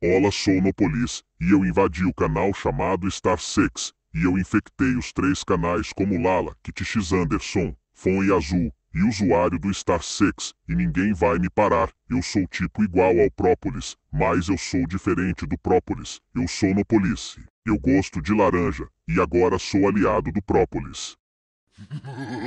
Olá sou Nopolis, e eu invadi o canal chamado Star Six. e eu infectei os três canais como Lala, Kitix Anderson, Fon e Azul, e usuário do Star Six. e ninguém vai me parar, eu sou tipo igual ao Própolis, mas eu sou diferente do Própolis, eu sou Nopolis, eu gosto de laranja, e agora sou aliado do Própolis.